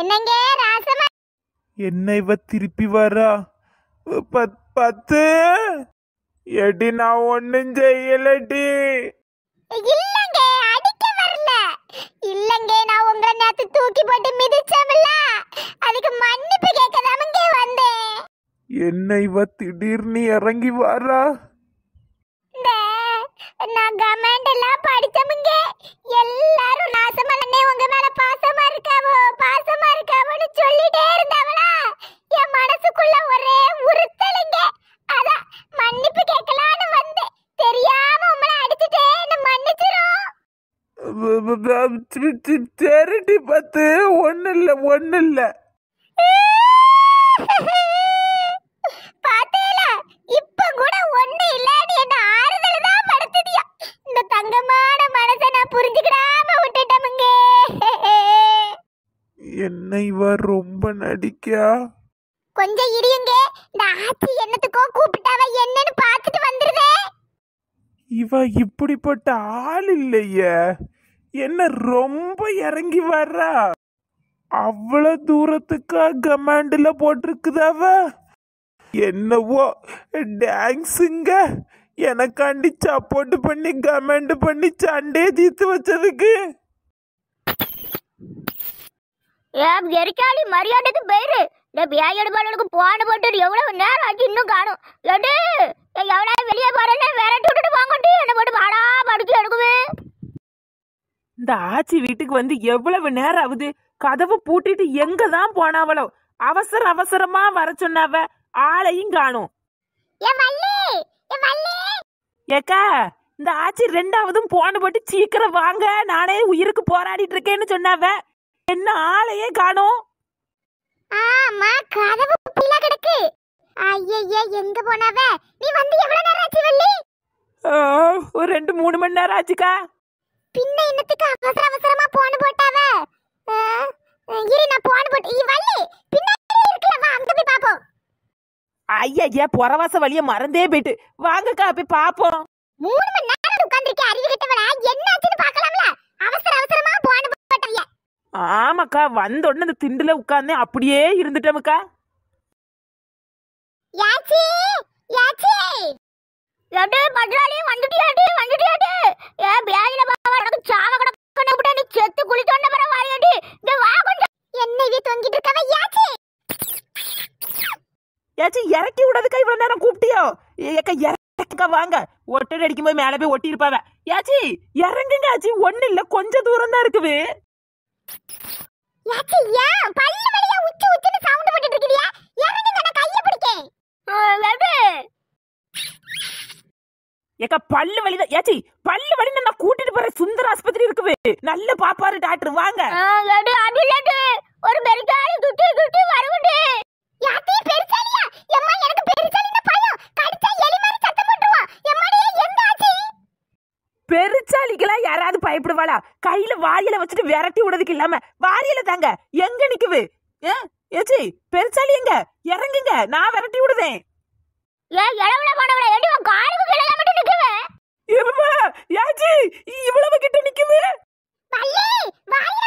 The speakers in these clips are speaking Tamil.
என்னை என்ன திருப்பி வரா பத்து எடி நான் ஒன்னும் செய்யலடி இல்லங்க அடிக்க வரல இல்லங்க நான் உங்களை நேத்து தூக்கி போட்டு மிதிச்சமில்ல அதுக்கு மன்னிப்பு கேட்கதாமங்க வந்தேன் என்ன இவ திடீர்னு இறங்கி வாரா நான் கமெண்ட் எல்லாம் படிச்சவங்க எல்லாரும் நாசமலனே உங்க மேல பாசமா இருக்காவோ பாசமா இருக்காவோன்னு சொல்லிட்டே இருந்தாவளா என் மனசுக்குள்ள ஒரே உறுத்தலுங்க அதான் மன்னிப்பு கேட்கலான்னு வந்தேன் தெரியாம உங்களை அடிச்சுட்டே என்ன மன்னிச்சிரும் தெரட்டி பத்து ஒன்னும் இல்லை ஒன்னும் இல்லை தெரிஞ்சுக்கிடாம விட்டுட்டமுங்க என்ன இவ ரொம்ப நடிக்கா கொஞ்சம் இருங்க இந்த ஆச்சி என்னத்துக்கோ கூப்பிட்டாவ என்னன்னு பார்த்துட்டு வந்துருதே இவ இப்படிப்பட்ட ஆள் இல்லையே என்ன ரொம்ப இறங்கி வர்றா அவ்வளவு தூரத்துக்கா கமாண்டில் போட்டிருக்குதாவ என்னவோ டான்ஸுங்க எனக்காண்டி சப்போர்ட் பண்ணி கமெண்ட் பண்ணி சண்டே தீத்து வச்சதுக்கு ஏன் மரியாதைக்கு போயிரு நேரம் இன்னும் காணும் வெளியே என்ன பாடா எடுக்குவே இந்த ஆச்சி வீட்டுக்கு வந்து எவ்வளவு நேரம் ஆகுது தான் அவசர அவசரமா வர சொன்னாவ ஆளையும் காணும் ஏக்கா இந்த ஆச்சி ரெண்டாவதும் போன போட்டு சீக்கிரம் வாங்க நானே உயிருக்கு போராடிட்டு இருக்கேன்னு சொன்னாவ என்ன ஆளையே காணோம் ஆமா கதவு பிள கிடக்கு ஐயய்யே எங்க போனவ நீ வந்து எவ்வளவு நேரம் ஆச்சு வள்ளி ஒரு ரெண்டு மூணு மணி நேரம் ஆச்சுக்கா பின்ன இன்னத்துக்கு அவசர அவசரமா போன போட்டாவ இரு நான் போன போட்டு வள்ளி பின்னாடி இருக்குல வா அங்க போய் பாப்போம் ஐயா புறவாச வழிய மறந்தே போயிட்டு வாங்கக்கா போய் பாப்போம் மூணு மணி நேரம் உட்கார்ந்திருக்கே அறிவு கிட்டவளா என்னாச்சுன்னு பார்க்கலாம்ல அவசர அவசரமா போன போட்டவிய ஆமாக்கா வந்த உடனே அந்த திண்டுல உட்கார்ந்து அப்படியே இருந்துட்டோம்க்கா யாச்சி யாச்சி லட்டு பட்ராடி வந்துட்டியாடி வந்துட்டியாடி ஏ பேஜில பாவா எனக்கு சாவ கூட கொண்டு விட்டா நீ செத்து குளிச்சோண்ட பரவாயில்லையாடி இந்த ஏச்சும் இறக்கி விடதுக்கா இவ்வளோ நேரம் கூப்பிட்டியோ ஏக்கா இறக்கா வாங்க ஒட்டடி அடிக்கும் போது மேலே போய் ஒட்டி ஏச்சி இறங்குங்க ஆச்சி ஒன்றும் இல்லை கொஞ்சம் தூரம் தான் இருக்குது ஏக்கா பல்லு வலிதான் ஏச்சி பல்லு நான் கூட்டிட்டு போற ஆஸ்பத்திரி இருக்குது நல்ல பாப்பாரு டாக்டர் வாங்க ஒரு எம்மா யாராவது பயப்படுவாளா கையில வாரியில வச்சுட்டு விரட்டி விடுறதுக்கு இல்லாம வாரியில தாங்க எங்க நிக்குது ஏச்சி பெருச்சாலி எங்க இறங்குங்க நான் விரட்டி விடுதேன் ஏ எழவுல போனவள எடி உன் காருக்கு கீழ இவ்வளவு கிட்ட நிக்குது பல்லி வாயில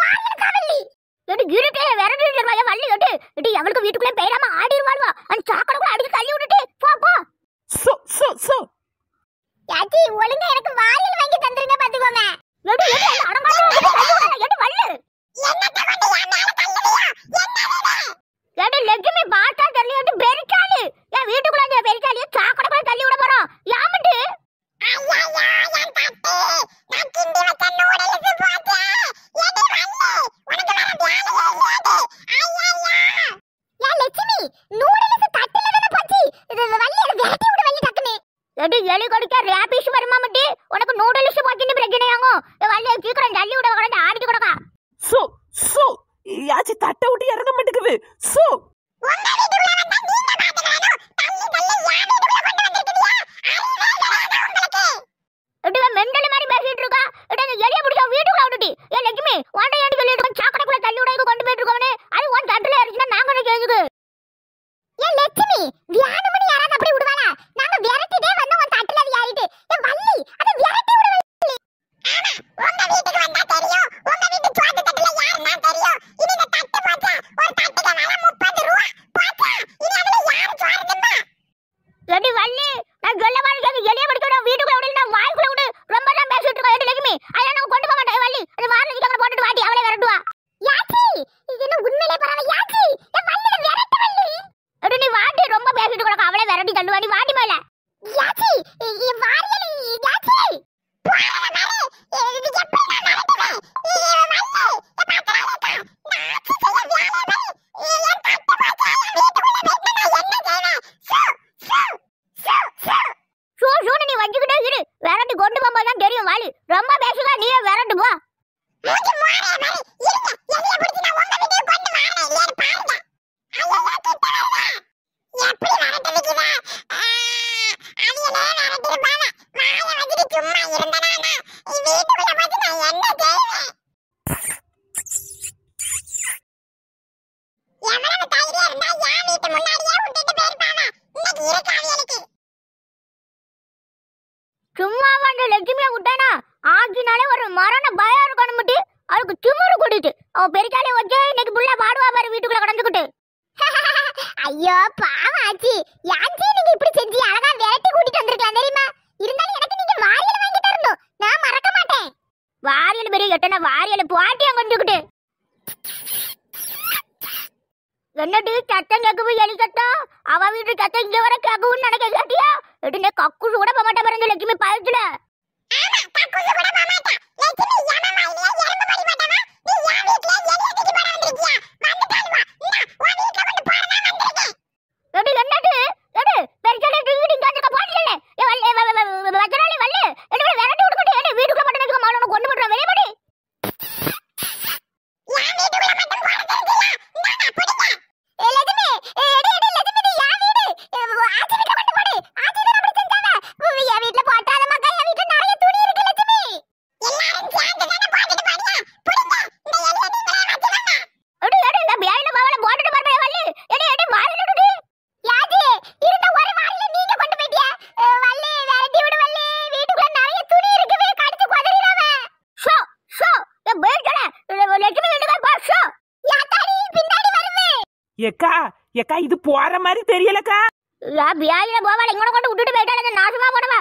வாயிருக்காவல்லி வள்ளி வீட்டுக்குள்ளே பெயராம ஆடிடுவாள்வா அந்த சாக்கடை கூட அடிச்சு தள்ளி இறங்க மாட்டேங்குது சோ சும்மா இருந்தனானா வீட்டுக்குள்ள போய் நான் என்ன செய்வேன் வந்து லட்சுமியை விட்டானா ஆக்கினாலே ஒரு மரண பயம் இருக்கணும் முட்டி அவளுக்கு திமுரு கூட்டிட்டு அவன் பெருக்காலே வச்சு இன்னைக்கு புள்ள பாடுவா பாரு வீட்டுக்குள்ள கடந்துக்கிட்டு ஐயோ பாவாச்சி யாச்சி நீங்க இப்படி செஞ்சு அழகா விரட்டி கூட்டிட்டு வந்திருக்கலாம் தெரியுமா இருந்தாலும் எனக்கு நீங்க வாரியல் வாங்கி தரணும் நான் மறக்க மாட்டேன் வாரியல் பெரிய எட்டன வாரியல் பாட்டியா கொஞ்சிக்கிட்டு என்னடி சத்தம் கேட்குது எலி சத்தம் அவ வீட்டு சத்தம் இங்க வர கேட்கும்னு நினைக்க கேட்டியா எடுனே கக்குசு கூட போக மாட்டேன் பாருங்க லட்சுமி பயத்துல கூட போக மாட்டேன் எக்கா எக்கா இது போற மாதிரி தெரியலக்கா வியாதியில போவாள் இங்க கொண்டு விட்டுட்டு போயிட்டாள் நாசமா போனவா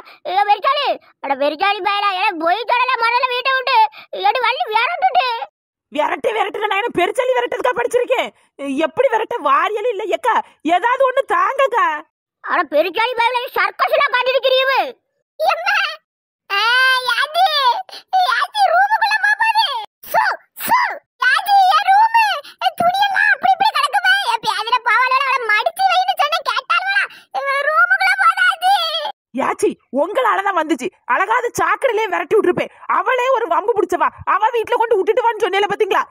வெறிச்சாளி அட வெறிச்சாளி பயலா ஏ போயிட்டாள முதல்ல வீட்டை விட்டு இல்லாட்டி வள்ளி விரட்டுட்டு விரட்டு விரட்டுல நான் பெருச்சளி விரட்டுறதுக்கா படிச்சிருக்கேன் எப்படி விரட்ட வாரியல் இல்ல எக்கா ஏதாவது ஒண்ணு தாங்கக்கா அட பெருச்சாளி பயல சர்க்கஸ்ல காட்டிருக்கிறீவு அது அது வந்துச்சு அழகா அது சாக்கடையிலே விரட்டி விட்டுருப்பேன் அவளே ஒரு வம்பு பிடிச்சவா அவ வீட்டுல கொண்டு விட்டுட்டு வான்னு சொன்னேல பாத்தீங்களா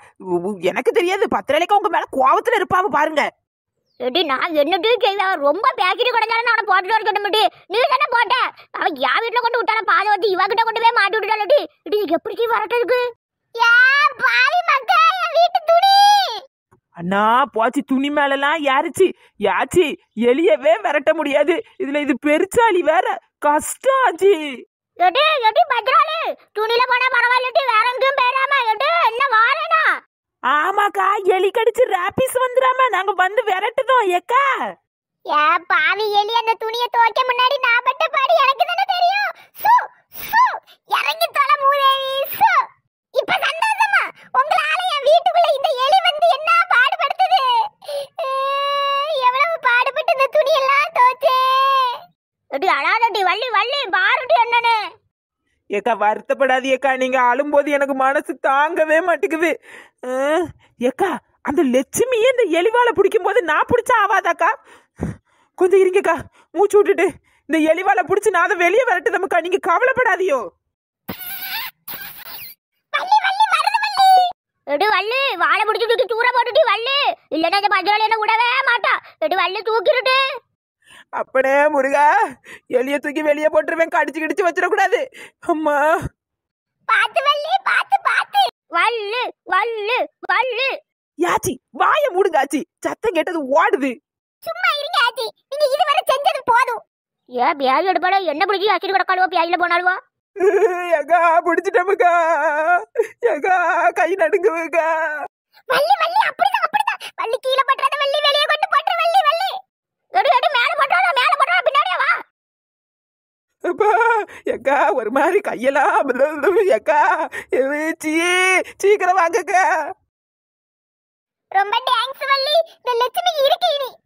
எனக்கு தெரியாது பத்திரலைக்கு உங்க மேல கோவத்துல இருப்பாவ பாருங்க எடி நான் என்னட்டு கேள்வி ரொம்ப பேக்கெட் குடஞ்சாலும் நான் போட்டுட்டு வர சொன்னி நீ தானே போட்ட அவன் என் வீட்டில் கொண்டு விட்டான பாதை வந்து இவ கிட்ட கொண்டு போய் மாட்டி விட்டுட்டாலடி இது எப்படி வரட்டு இருக்கு ஏ பாவி மக்கா வீட்டு துணி அண்ணா போச்சு துணி மேலெல்லாம் யாரிச்சு யாச்சி எலியவே விரட்ட முடியாது இதுல இது பெருச்சாலி வேற கஷ்டம் ஆச்சு எட்டி ஆமாக்கா எலி கடிச்சு வந்துடாம வந்து ஏக்கா ஏ அந்த துணியை துவைக்க முன்னாடி நான் பாடி தெரியும் சு இறங்கி ஏக்கா வருத்தப்படாது ஏக்கா நீங்க அழும்போது எனக்கு மனசு தாங்கவே மாட்டேங்குது ஏக்கா அந்த லட்சுமியே இந்த எலிவால பிடிக்கும் போது நான் பிடிச்சா ஆவாதாக்கா கொஞ்சம் இருங்கக்கா மூச்சு விட்டுட்டு இந்த எலிவால பிடிச்சி நான் அதை வெளியே வரட்டு நமக்கா நீங்க கவலைப்படாதியோ எடு வள்ளு வாழை முடிச்சு தூர போட்டுட்டு வள்ளு இல்லைன்னா இந்த பஞ்சோலையில விடவே மாட்டா எடு வள்ளு தூக்கிடுட்டு அப்படே முருகா எலிய தூக்கி வெளியே போட்டுருவேன் கடிச்சு கிடிச்சு வச்சிடக்கூடாது அம்மா பாத்து வள்ளி பாத்து பாத்து வள்ளு வள்ளு வள்ளு யாச்சி வாய மூடுங்க ஆச்சி சத்தம் கேட்டது ஓடுது சும்மா இருங்க ஆச்சி நீங்க இதுவரை செஞ்சது போதும் ஏ பியாய் எடுப்பாடோ என்ன பிடிச்சி அக்கிரி கிடக்காளுவோ பியாயில போனாலுவோ எகா பிடிச்சிட்டமுக்கா எகா கை நடுங்குவுக்கா எக்கா ஒரு மாதிரி கையெல்லாம் எக்கா சீ சீக்கிரம் வாங்கக்கா ரொம்ப தேங்க்ஸ் வள்ளி இந்த லட்சுமி